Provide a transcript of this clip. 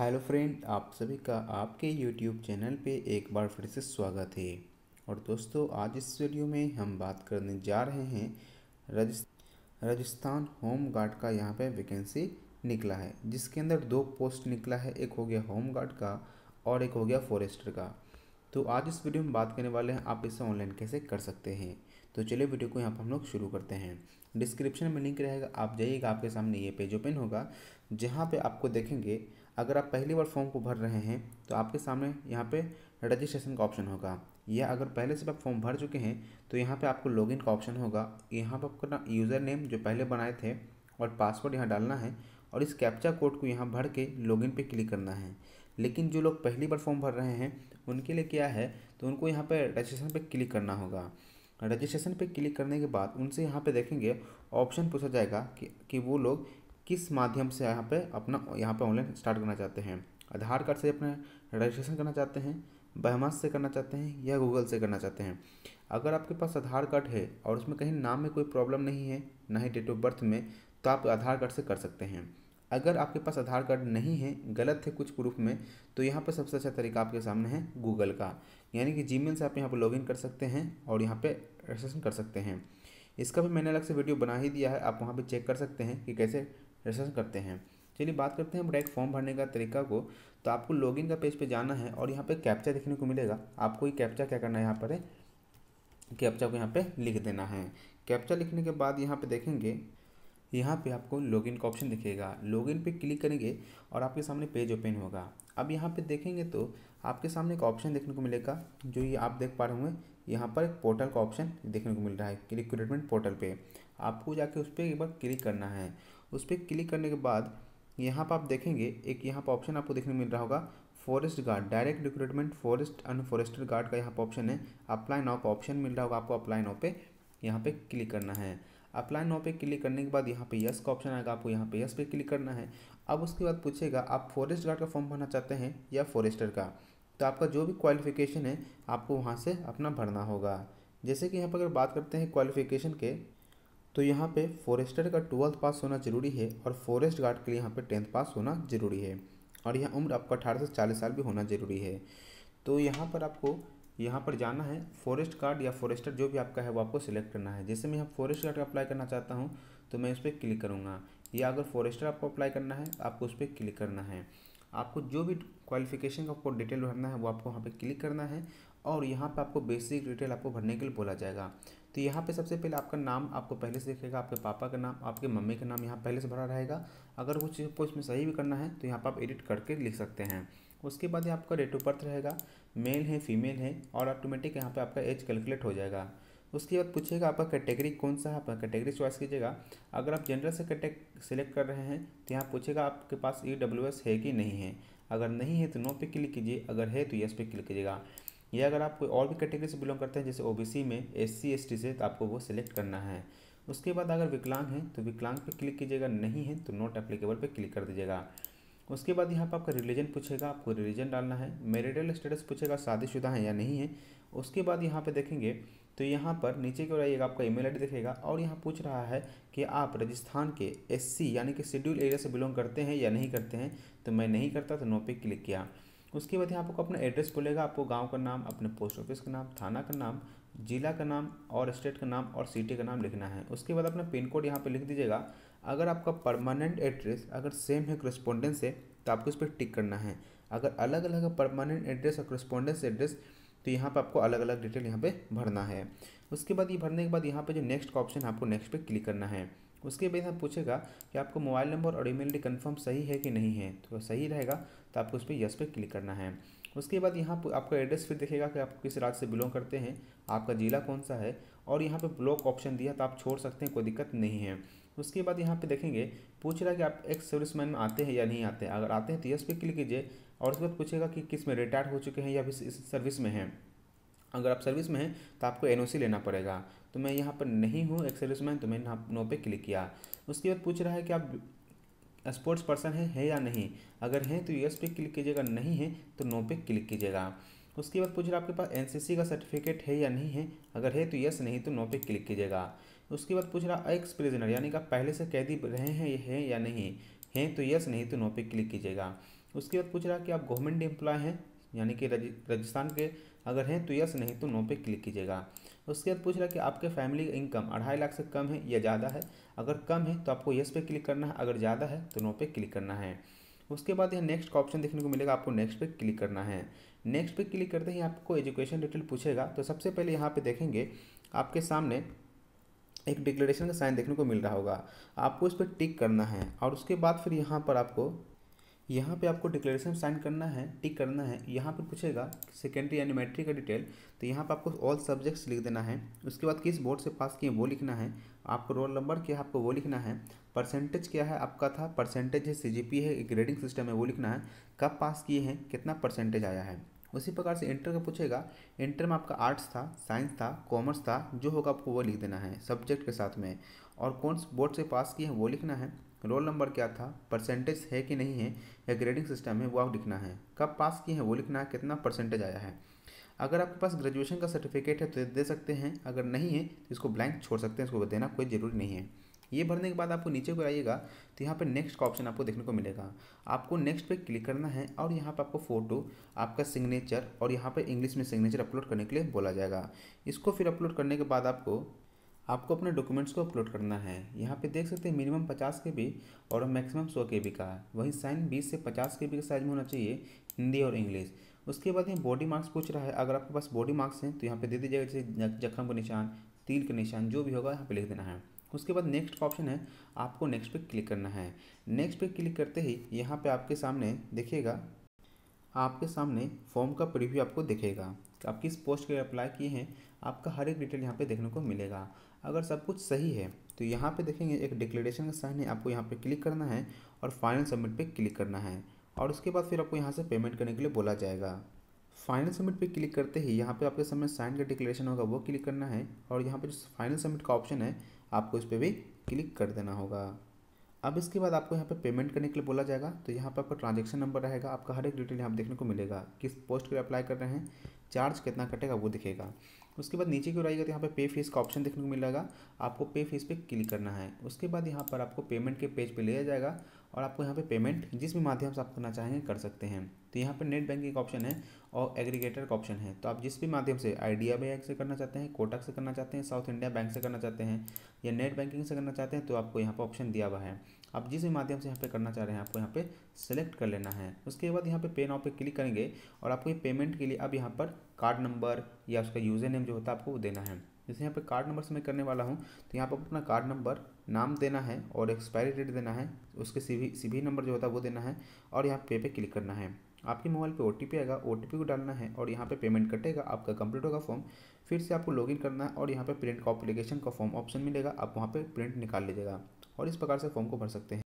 hello friend आप सभी का आपके यूट्यूब चैनल पे एक बार फिर से स्वागत है और दोस्तों आज इस वीडियो में हम बात करने जा रहे हैं राजस्थान होम गार्ड का यहाँ पे वैकेंसी निकला है जिसके अंदर दो पोस्ट निकला है एक हो गया होम गार्ड का और एक हो गया फॉरेस्टर का तो आज इस वीडियो में बात करने वाले हैं आप इसे ऑनलाइन कैसे कर सकते हैं तो चलिए वीडियो को यहाँ पर हम लोग शुरू करते हैं डिस्क्रिप्शन में लिंक रहेगा आप जाइएगा आपके सामने ये पेज ओपन होगा जहाँ पे आपको देखेंगे अगर आप पहली बार फॉर्म को भर रहे हैं तो आपके सामने यहाँ पे रजिस्ट्रेशन का ऑप्शन होगा या अगर पहले से आप फॉर्म भर चुके हैं तो यहाँ पे आपको लॉगिन का ऑप्शन होगा यहाँ पर आपका यूज़र नेम जो पहले बनाए थे और पासवर्ड यहाँ डालना है और इस कैप्चा कोड को यहाँ भर के लॉगिन पे क्लिक करना है लेकिन जो लोग पहली बार फॉर्म भर रहे हैं उनके लिए क्या है तो उनको यहाँ पर रजिस्ट्रेशन पर क्लिक करना होगा रजिस्ट्रेशन पे क्लिक करने के बाद उनसे यहाँ पे देखेंगे ऑप्शन पूछा जाएगा कि कि वो लोग किस माध्यम से यहाँ पे अपना यहाँ पे ऑनलाइन स्टार्ट करना चाहते हैं आधार कार्ड से अपना रजिस्ट्रेशन करना चाहते हैं बहमास से करना चाहते हैं या गूगल से करना चाहते हैं अगर आपके पास आधार कार्ड है और उसमें कहीं नाम में कोई प्रॉब्लम नहीं है ना ही डेट ऑफ बर्थ में तो आप आधार कार्ड से कर सकते हैं अगर आपके पास आधार कार्ड नहीं है गलत है कुछ प्रूफ में तो यहाँ पर सबसे अच्छा तरीका आपके सामने है गूगल का यानी कि जी से आप यहाँ पर लॉगिन कर सकते हैं और यहाँ पर रजिस्ट्रेशन कर सकते हैं इसका भी मैंने अलग से वीडियो बना ही दिया है आप वहाँ पर चेक कर सकते हैं कि कैसे रजिस्ट्रेशन करते हैं चलिए बात करते हैं डायरेक्ट फॉर्म भरने का तरीका को तो आपको लॉगिन का पेज पे जाना है और यहाँ पे कैप्चा देखने को मिलेगा आपको ये कैप्चा क्या करना है यहाँ पर है कैप्चा को यहाँ पे लिख देना है कैप्चा लिखने के बाद यहाँ पे देखेंगे यहाँ पे आपको लॉगिन का ऑप्शन दिखेगा लॉगिन पे क्लिक करेंगे और आपके सामने पेज ओपन होगा अब यहाँ पे देखेंगे तो आपके सामने एक ऑप्शन देखने को मिलेगा जो ये आप देख पा रहे होंगे यहाँ पर एक पोर्टल का ऑप्शन देखने को मिल रहा है रिक्रूटमेंट पोर्टल पे आपको जाके उस पर एक बार क्लिक करना है उस पर क्लिक करने के बाद यहाँ पर आप देखेंगे एक यहाँ पर ऑप्शन आपको देखने मिल रहा होगा forest guard direct recruitment forest and forester guard का यहाँ पर ऑप्शन है अप्लाई नाव का ऑप्शन मिल रहा होगा आपको अप्लाई नाव पे यहाँ पे क्लिक करना है अप्लाई नाव पे क्लिक करने के बाद यहाँ पे यस का ऑप्शन आएगा आपको यहाँ पे यस पे क्लिक करना है अब उसके बाद पूछेगा आप फॉरेस्ट गार्ड का फॉर्म भरना चाहते हैं या फॉरेस्टर का तो आपका जो भी क्वालिफिकेशन है आपको वहाँ से अपना भरना होगा जैसे कि यहाँ पर अगर बात करते हैं क्वालिफिकेशन के तो यहाँ पे फॉरेस्टर का ट्वेल्थ पास होना ज़रूरी है और फॉरेस्ट गार्ड के लिए यहाँ पे टेंथ पास होना ज़रूरी है और यहाँ उम्र आपका अठारह से चालीस साल भी होना ज़रूरी है तो यहाँ पर आपको यहाँ पर जाना है फॉरेस्ट गार्ड या फॉरेस्टर जो भी आपका है वो आपको सिलेक्ट करना है जैसे मैं यहाँ फॉरेस्ट गार्ड का अप्लाई करना चाहता हूँ तो मैं उस पर क्लिक करूँगा या अगर फॉरेस्टर आपको अप्लाई करना है आपको उस पर क्लिक करना है आपको जो भी क्वालिफिकेशन का आपको डिटेल भरना है वो आपको वहाँ पे क्लिक करना है और यहाँ पे आपको बेसिक डिटेल आपको भरने के लिए बोला जाएगा तो यहाँ पे सबसे पहले आपका नाम आपको पहले से देखेगा आपके पापा का नाम आपके मम्मी का नाम यहाँ पहले से भरा रहेगा अगर कुछ को इसमें सही भी करना है तो यहाँ पर आप एडिट करके लिख सकते हैं उसके बाद आपका डेट ऑफ बर्थ रहेगा मेल है फीमेल है और ऑटोमेटिक यहाँ पर आपका एज कैलकुलेट हो जाएगा उसके बाद पूछेगा आपका कैटेगरी कौन सा है आपका कैटेगरी चॉइस कीजिएगा अगर आप जनरल से कैटेग सेलेक्ट कर रहे हैं तो यहाँ पूछेगा आपके पास ई डब्ल्यू एस है कि नहीं है अगर नहीं है तो नो पे क्लिक कीजिए अगर है तो यस पे क्लिक कीजिएगा या अगर आप कोई और भी कैटेगरी से बिलोंग करते हैं जैसे ओबीसी में एस सी से तो आपको वो सिलेक्ट करना है उसके बाद अगर विकलांग है तो विकलांग पे क्लिक कीजिएगा नहीं है तो नॉट एप्लीकेबल पे क्लिक कर दीजिएगा उसके बाद यहाँ पर आपका रिलीजन पूछेगा आपको रिलीजन डालना है मेरिटल स्टेटस पूछेगा शादीशुदा है या नहीं है उसके बाद यहाँ पर देखेंगे तो यहाँ पर नीचे की ओर आइएगा आपका ईमेल आईडी दिखेगा और यहाँ पूछ रहा है कि आप राजस्थान के एससी यानी कि शेड्यूल एरिया से बिलोंग करते हैं या नहीं करते हैं तो मैं नहीं करता तो नो पे क्लिक किया उसके बाद यहाँ आपको अपना एड्रेस बोलेगा आपको गांव का नाम अपने पोस्ट ऑफिस का नाम थाना का नाम जिला का नाम और स्टेट का नाम और सिटी का नाम लिखना है उसके बाद अपना पिन कोड यहाँ पर लिख दीजिएगा अगर आपका परमानेंट एड्रेस अगर सेम है क्रिस्पोंडेंस से तो आपको इस पर टिक करना है अगर अलग अलग है परमानेंट एड्रेस और करस्पॉन्डेंस एड्रेस तो यहाँ पर आपको अलग अलग डिटेल यहाँ पे भरना है उसके बाद ये भरने के बाद यहाँ पे जो नेक्स्ट का ऑप्शन है आपको नेक्स्ट पे क्लिक करना है उसके बाद हम पूछेगा कि आपको मोबाइल नंबर और ईमेल डी कंफर्म सही है कि नहीं है तो सही रहेगा तो आपको उस पर यस पे क्लिक करना है उसके बाद यहाँ पर आपका एड्रेस फिर देखेगा कि आप किस राज्य से बिलोंग करते हैं आपका ज़िला कौन सा है और यहाँ पे ब्लॉक ऑप्शन दिया तो आप छोड़ सकते हैं कोई दिक्कत नहीं है उसके बाद यहाँ पे देखेंगे पूछ रहा है कि आप एक्स मैन में आते हैं या नहीं आते हैं अगर आते हैं तो यस पे क्लिक कीजिए और उसके बाद पूछेगा कि किस में रिटायर हो चुके हैं या फिर इस सर्विस में हैं अगर आप सर्विस में हैं तो आपको एन लेना पड़ेगा तो मैं यहाँ पर नहीं हूँ एक सर्विस मैन तो मैंने यहाँ नो पे क्लिक किया उसके बाद पूछ रहा है कि आप स्पोर्ट्स पर्सन है, है या नहीं अगर हैं तो यस पे क्लिक कीजिएगा नहीं है तो नो पे क्लिक कीजिएगा उसके बाद पूछ रहा है आपके पास एनसीसी का सर्टिफिकेट है या नहीं है अगर है तो यस नहीं तो नो पे क्लिक कीजिएगा उसके बाद पूछ रहा एक्स प्रिजनर यानी कि आप पहले से कैदी रहे हैं ये है या नहीं हैं तो यस नहीं तो नो पे क्लिक कीजिएगा उसके बाद पूछ रहा कि आप गवर्नमेंट एम्प्लॉय हैं यानी कि राजस्थान के अगर हैं तो यस नहीं तो नो पे क्लिक कीजिएगा उसके बाद पूछ रहा है कि आपके फैमिली इनकम अढ़ाई लाख से कम है या ज़्यादा है अगर कम है तो आपको यस पे क्लिक करना है अगर ज़्यादा है तो नो पे क्लिक करना है उसके बाद यहाँ नेक्स्ट का ऑप्शन देखने को मिलेगा आपको नेक्स्ट पे क्लिक करना है नेक्स्ट पे क्लिक करते ही आपको एजुकेशन डिटेल पूछेगा तो सबसे पहले यहाँ पे देखेंगे आपके सामने एक डिक्लेरेशन का साइन देखने को मिल रहा होगा आपको इस पर टिक करना है और उसके बाद फिर यहाँ पर आपको यहाँ पे आपको डिक्लेरेशन साइन करना है टिक करना है यहाँ पे पूछेगा सेकेंडरी यानी मैट्रिक का डिटेल तो यहाँ पे आपको ऑल सब्जेक्ट्स लिख देना है उसके बाद किस बोर्ड से पास किए वो लिखना है आपको रोल नंबर क्या है आपको वो लिखना है परसेंटेज क्या है आपका था परसेंटेज है सी है ग्रेडिंग सिस्टम है वो लिखना है कब पास किए हैं कितना परसेंटेज आया है उसी प्रकार से इंटर का पूछेगा इंटर में आपका आर्ट्स था साइंस था कॉमर्स था जो होगा आपको वो लिख देना है सब्जेक्ट के साथ में और कौन से बोर्ड से पास किए हैं वो लिखना है रोल नंबर क्या था परसेंटेज है कि नहीं है या ग्रेडिंग सिस्टम है वो आप लिखना है कब पास किए हैं वो लिखना है कितना परसेंटेज आया है अगर आपके पास ग्रेजुएशन का सर्टिफिकेट है तो दे सकते हैं अगर नहीं है तो इसको ब्लैंक छोड़ सकते हैं इसको देना कोई ज़रूरी नहीं है ये भरने के बाद आपको नीचे को आइएगा तो यहाँ पर नेक्स्ट का ऑप्शन आपको देखने को मिलेगा आपको नेक्स्ट पे क्लिक करना है और यहाँ पर आपको फ़ोटो आपका सिग्नेचर और यहाँ पे इंग्लिश में सिग्नेचर अपलोड करने के लिए बोला जाएगा इसको फिर अपलोड करने के बाद आपको आपको अपने डॉक्यूमेंट्स को अपलोड करना है यहाँ पे देख सकते हैं मिनिमम 50 के बी और मैक्सिमम 100 के बी का है वहीं साइन 20 से 50 के बी के साइज में होना चाहिए हिंदी और इंग्लिश उसके बाद यहाँ बॉडी मार्क्स पूछ रहा है अगर आपके पास बॉडी मार्क्स हैं तो यहाँ पे दे दीजिएगा जैसे जख्म का निशान तिल का निशान जो भी होगा यहाँ पर लिख देना है उसके बाद नेक्स्ट का ऑप्शन है आपको नेक्स्ट पर क्लिक करना है नेक्स्ट पर क्लिक करते ही यहाँ पर आपके सामने देखिएगा आपके सामने फॉर्म का प्रिव्यू आपको दिखेगा आप किस पोस्ट के अप्लाई किए हैं आपका हर एक डिटेल यहाँ पे देखने को मिलेगा अगर सब कुछ सही है तो यहाँ पे देखेंगे एक डिक्लेरेशन का साइन है आपको यहाँ पे क्लिक करना है और फाइनल सबमिट पे क्लिक करना है और उसके बाद फिर आपको यहाँ से पेमेंट करने के लिए बोला जाएगा फाइनल सबमिट पे क्लिक करते ही यहाँ पे आपके सामने साइन का डिक्लेरेशन होगा वो क्लिक करना है और यहाँ पे जो फाइनल सबमिट का ऑप्शन है आपको इस पर भी क्लिक कर देना होगा अब इसके बाद आपको यहाँ पे पेमेंट करने के लिए बोला जाएगा तो यहाँ पर आपका ट्रांजेक्शन नंबर रहेगा आपका हर एक डिटेल यहाँ देखने को मिलेगा किस पोस्ट के लिए अप्लाई कर रहे हैं चार्ज कितना कटेगा वो दिखेगा उसके बाद नीचे की ओर आएगा तो यहाँ पे पे फीस का ऑप्शन देखने को मिलेगा आपको पे फीस पे क्लिक करना है उसके बाद यहाँ पर आपको पेमेंट के पेज पे ले जाएगा और आपको यहाँ पे पेमेंट जिस भी माध्यम से आप करना चाहेंगे कर सकते हैं तो यहाँ पर नेट बैंकिंग का ऑप्शन है और एग्रीगेटर का ऑप्शन है तो आप जिस भी माध्यम से आइडिया बैंक से करना चाहते हैं कोटक से करना चाहते हैं साउथ इंडिया बैंक से करना चाहते हैं या नेट बैंकिंग से करना चाहते हैं तो आपको यहाँ पर ऑप्शन दिया हुआ है आप जिस भी माध्यम से यहाँ पर करना चाह रहे हैं आपको यहाँ पर सेलेक्ट कर लेना है उसके बाद यहाँ पर पे नाव पर क्लिक करेंगे और आपको ये पेमेंट के लिए अब यहाँ पर कार्ड नंबर या उसका यूज़र नेम जो होता है आपको वो देना है जैसे यहाँ पे कार्ड नंबर से मैं करने वाला हूँ तो यहाँ पर अपना कार्ड नंबर नाम देना है और एक्सपायरी डेट देना है उसके सीवी सीवी नंबर जो होता है वो देना है और यहाँ पे पे क्लिक करना है आपके मोबाइल पे ओ आएगा ओ को डालना है और यहाँ पे पेमेंट कटेगा आपका कंप्लीट होगा फॉर्म फिर से आपको लॉगिन करना है और यहाँ पे प्रिंट का अप्लीकेशन का फॉर्म ऑप्शन मिलेगा आप वहाँ पे प्रिंट निकाल लीजिएगा और इस प्रकार से फॉर्म को भर सकते हैं